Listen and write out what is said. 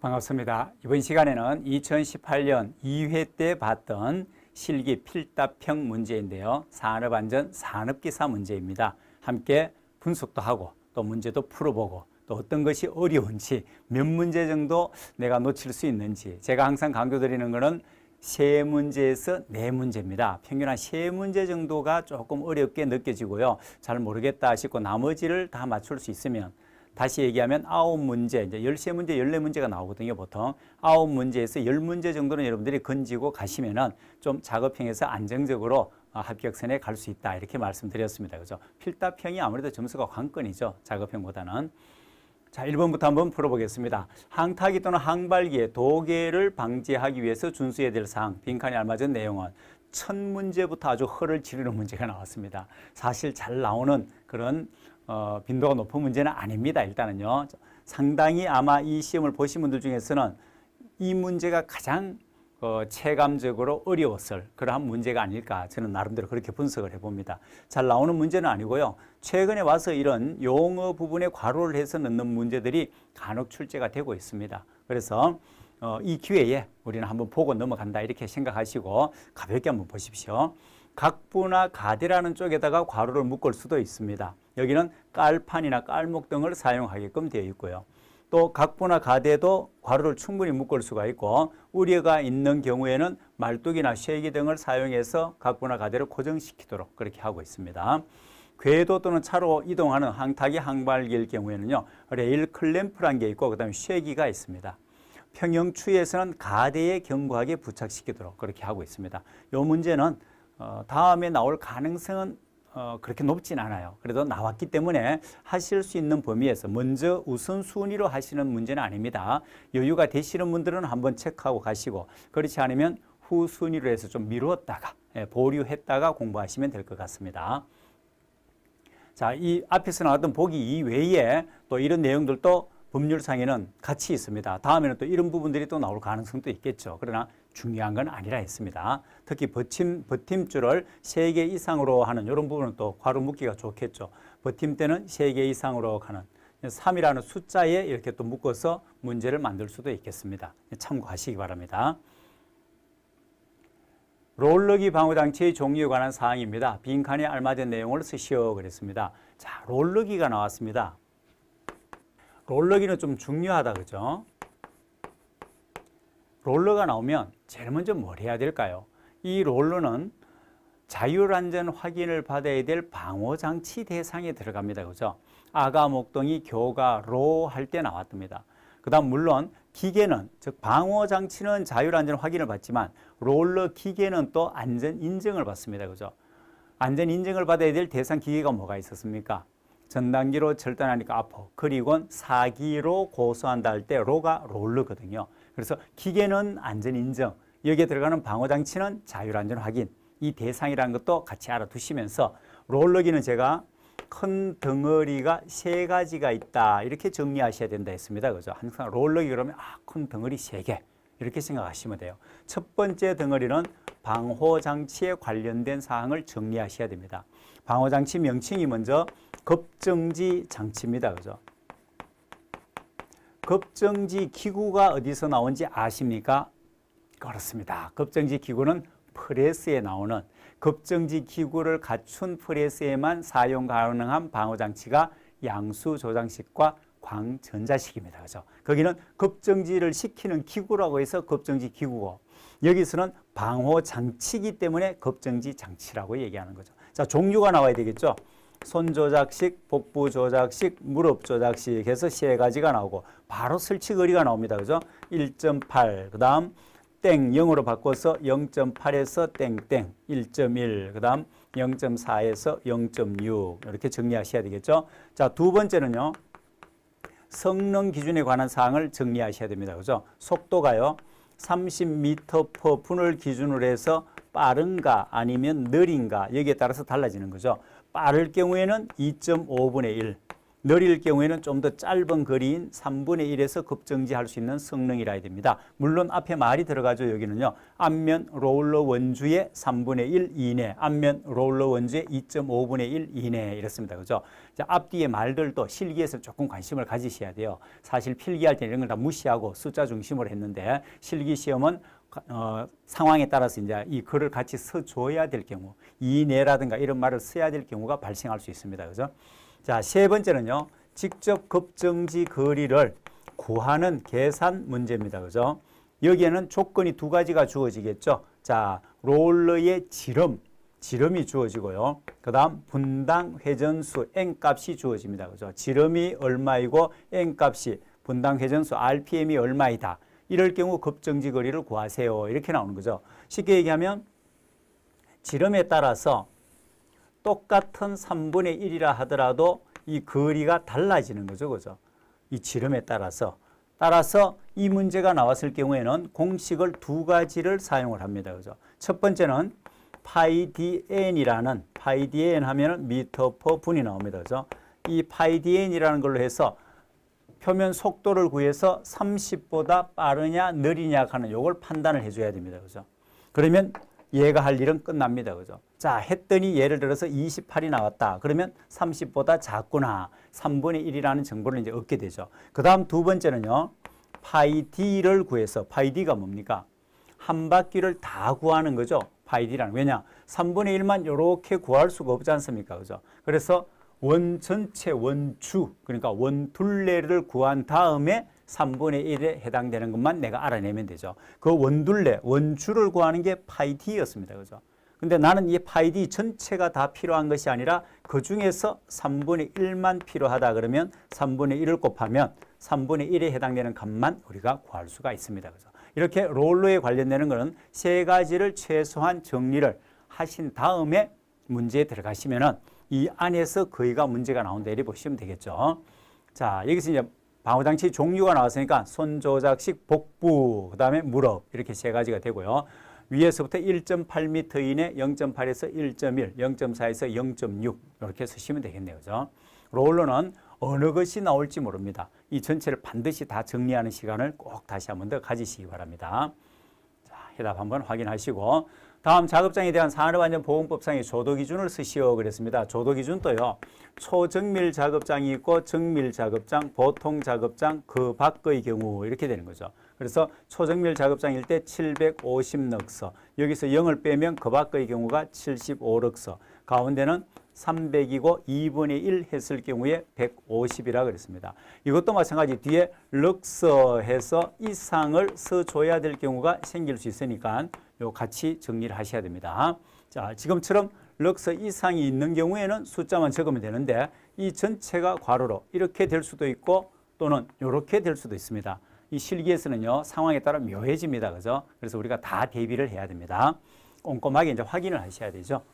반갑습니다. 이번 시간에는 2018년 2회 때 봤던 실기 필답형 문제인데요. 산업안전 산업기사 문제입니다. 함께 분석도 하고 또 문제도 풀어보고 또 어떤 것이 어려운지 몇 문제 정도 내가 놓칠 수 있는지 제가 항상 강조드리는 것은 세 문제에서 네 문제입니다. 평균 한 세 문제 정도가 조금 어렵게 느껴지고요. 잘 모르겠다 싶고 나머지를 다 맞출 수 있으면 다시 얘기하면 아홉 문제, 이제 열세 문제 열네 문제가 나오거든요, 보통. 아홉 문제에서 열문제 정도는 여러분들이 건지고 가시면은 좀 작업형에서 안정적으로 아, 합격선에 갈 수 있다. 이렇게 말씀드렸습니다. 그죠? 필답형이 아무래도 점수가 관건이죠. 작업형보다는. 자, 1번부터 한번 풀어보겠습니다. 항타기 또는 항발기에 도개를 방지하기 위해서 준수해야 될 사항, 빈칸에 알맞은 내용은 첫 문제부터 아주 허를 지르는 문제가 나왔습니다. 사실 잘 나오는 그런 어, 빈도가 높은 문제는 아닙니다. 일단은요. 상당히 아마 이 시험을 보신 분들 중에서는 이 문제가 가장 어, 체감적으로 어려웠을 그러한 문제가 아닐까 저는 나름대로 그렇게 분석을 해봅니다. 잘 나오는 문제는 아니고요. 최근에 와서 이런 용어 부분에 괄호를 해서 넣는 문제들이 간혹 출제가 되고 있습니다. 그래서 어, 이 기회에 우리는 한번 보고 넘어간다 이렇게 생각하시고 가볍게 한번 보십시오. 각부나 가대라는 쪽에다가 괄호를 묶을 수도 있습니다. 여기는 깔판이나 깔목 등을 사용하게끔 되어 있고요. 또 각부나 가대도 괄호를 충분히 묶을 수가 있고 우려가 있는 경우에는 말뚝이나 쉐기 등을 사용해서 각부나 가대를 고정시키도록 그렇게 하고 있습니다. 궤도 또는 차로 이동하는 항타기 항발기일 경우에는요. 레일 클램프란 게 있고 그다음에 쉐기가 있습니다. 평형추에서는 가대에 견고하게 부착시키도록 그렇게 하고 있습니다. 이 문제는 어, 다음에 나올 가능성은 어, 그렇게 높진 않아요. 그래도 나왔기 때문에 하실 수 있는 범위에서 먼저 우선순위로 하시는 문제는 아닙니다. 여유가 되시는 분들은 한번 체크하고 가시고 그렇지 않으면 후순위로 해서 좀 미루었다가 예, 보류했다가 공부하시면 될 것 같습니다. 자, 이 앞에서 나왔던 보기 이외에 또 이런 내용들도 법률상에는 같이 있습니다. 다음에는 또 이런 부분들이 또 나올 가능성도 있겠죠. 그러나 중요한 건 아니라 했습니다. 특히 버팀, 버팀줄을 세개 이상으로 하는 이런 부분은 또 괄호 묶기가 좋겠죠. 버팀대는 세개 이상으로 가는 3이라는 숫자에 이렇게 또 묶어서 문제를 만들 수도 있겠습니다. 참고하시기 바랍니다. 롤러기 방어장치의 종류에 관한 사항입니다. 빈칸에 알맞은 내용을 쓰시오 그랬습니다. 자, 롤러기가 나왔습니다. 롤러기는 좀 중요하다 그죠? 롤러가 나오면 제일 먼저 뭘 해야 될까요? 이 롤러는 자율안전 확인을 받아야 될 방호장치 대상에 들어갑니다. 그죠? 아가, 목동이, 교가, 로 할 때 나왔답니다. 그 다음 물론 기계는 즉 방호장치는 자율안전 확인을 받지만 롤러 기계는 또 안전 인증을 받습니다. 그죠? 안전 인증을 받아야 될 대상 기계가 뭐가 있었습니까? 전단기로 절단하니까 아퍼. 그리곤 사기로 고소한다 할 때 로가 롤르거든요. 그래서 기계는 안전 인정, 여기에 들어가는 방어 장치는 자율 안전 확인. 이 대상이라는 것도 같이 알아두시면서 롤러기는 제가 큰 덩어리가 세 가지가 있다 이렇게 정리하셔야 된다 했습니다. 그죠? 항상 롤러기 그러면 아, 큰 덩어리 세 개. 이렇게 생각하시면 돼요. 첫 번째 덩어리는 방호 장치에 관련된 사항을 정리하셔야 됩니다. 방호 장치 명칭이 먼저 급정지 장치입니다. 그죠? 급정지 기구가 어디서 나온지 아십니까? 그렇습니다. 급정지 기구는 프레스에 나오는 급정지 기구를 갖춘 프레스에만 사용 가능한 방호 장치가 양수 조장식과 광전자식입니다. 그죠? 거기는 급정지를 시키는 기구라고 해서 급정지 기구고 여기서는 방호 장치이기 때문에 급정지 장치라고 얘기하는 거죠. 자, 종류가 나와야 되겠죠. 손 조작식, 복부 조작식, 무릎 조작식 해서 세 가지가 나오고 바로 설치거리가 나옵니다. 그죠? 1.8, 그 다음 땡 0으로 바꿔서 0.8에서 땡땡 1.1, 그 다음 0.4에서 0.6 이렇게 정리하셔야 되겠죠. 자, 두 번째는요. 성능 기준에 관한 사항을 정리하셔야 됩니다. 그죠? 속도가요. 30m per 분을 기준으로 해서 빠른가 아니면 느린가 여기에 따라서 달라지는 거죠. 빠를 경우에는 2.5분의 1, 느릴 경우에는 좀 더 짧은 거리인 3분의 1에서 급정지할 수 있는 성능이라 야 됩니다. 물론 앞에 말이 들어가죠. 여기는요. 앞면 롤러 원주의 3분의 1 이내, 앞면 롤러 원주의 2.5분의 1 이내 이렇습니다. 그죠? 앞뒤의 말들도 실기에서 조금 관심을 가지셔야 돼요. 사실 필기할 때 이런 걸 다 무시하고 숫자 중심으로 했는데 실기 시험은 어, 상황에 따라서 이제 이 글을 같이 써줘야 될 경우, 이내라든가 이런 말을 써야 될 경우가 발생할 수 있습니다. 그죠? 자, 세 번째는요. 직접 급정지 거리를 구하는 계산 문제입니다. 그죠? 여기에는 조건이 두 가지가 주어지겠죠. 자, 롤러의 지름, 지름이 주어지고요. 그 다음 분당 회전수 N값이 주어집니다. 그죠? 지름이 얼마이고 N값이 분당 회전수 RPM이 얼마이다. 이럴 경우 급정지 거리를 구하세요. 이렇게 나오는 거죠. 쉽게 얘기하면 지름에 따라서 똑같은 3분의 1이라 하더라도 이 거리가 달라지는 거죠. 그죠? 이 지름에 따라서. 따라서 이 문제가 나왔을 경우에는 공식을 두 가지를 사용을 합니다. 그죠? 첫 번째는 파이 dn이라는 파이 dn 하면은 미터 퍼 분이 나옵니다. 그죠? 이 파이 dn이라는 걸로 해서 표면 속도를 구해서 30보다 빠르냐 느리냐 하는 요걸 판단을 해 줘야 됩니다. 그죠? 그러면 얘가 할 일은 끝납니다. 그죠? 자, 했더니 예를 들어서 28이 나왔다. 그러면 30보다 작구나. 3분의 1이라는 정보를 이제 얻게 되죠. 그 다음 두 번째는요. 파이 d를 구해서 파이 d가 뭡니까? 한 바퀴를 다 구하는 거죠. 파이 d라는. 왜냐? 3분의 1만 이렇게 구할 수가 없지 않습니까? 그죠? 그래서 원 전체 원추, 그러니까 원 둘레를 구한 다음에 3분의 1에 해당되는 것만 내가 알아내면 되죠. 그 원둘레, 원줄을 구하는 게 파이 d였습니다. 그죠? 근데 나는 이 파이 d 전체가 다 필요한 것이 아니라 그 중에서 3분의 1만 필요하다 그러면 3분의 1을 곱하면 3분의 1에 해당되는 값만 우리가 구할 수가 있습니다. 그죠? 이렇게 롤러에 관련되는 것은 세 가지를 최소한 정리를 하신 다음에 문제에 들어가시면은 이 안에서 거의가 문제가 나온다 이렇게 보시면 되겠죠. 자, 여기서 이제 방어장치 종류가 나왔으니까 손조작식 복부, 그 다음에 무릎 이렇게 세 가지가 되고요. 위에서부터 1.8m 이내 0.8에서 1.1, 0.4에서 0.6 이렇게 쓰시면 되겠네요. 그죠? 롤러는 어느 것이 나올지 모릅니다. 이 전체를 반드시 다 정리하는 시간을 꼭 다시 한번 더 가지시기 바랍니다. 자, 해답 한번 확인하시고 다음 작업장에 대한 산업안전보건법상의 조도기준을 쓰시오 그랬습니다. 조도기준도요. 초정밀 작업장이 있고 정밀 작업장, 보통 작업장, 그 밖의 경우 이렇게 되는 거죠. 그래서 초정밀 작업장일 때 750럭서, 여기서 0을 빼면 그 밖의 경우가 75럭서, 가운데는 300이고 2분의 1 했을 경우에 150이라 그랬습니다. 이것도 마찬가지 뒤에 럭서 해서 이상을 써줘야 될 경우가 생길 수 있으니까 요 같이 정리를 하셔야 됩니다. 자, 지금처럼 럭서 이상이 있는 경우에는 숫자만 적으면 되는데 이 전체가 괄호로 이렇게 될 수도 있고 또는 이렇게 될 수도 있습니다. 이 실기에서는요 상황에 따라 묘해집니다. 그죠? 그래서 우리가 다 대비를 해야 됩니다. 꼼꼼하게 이제 확인을 하셔야 되죠.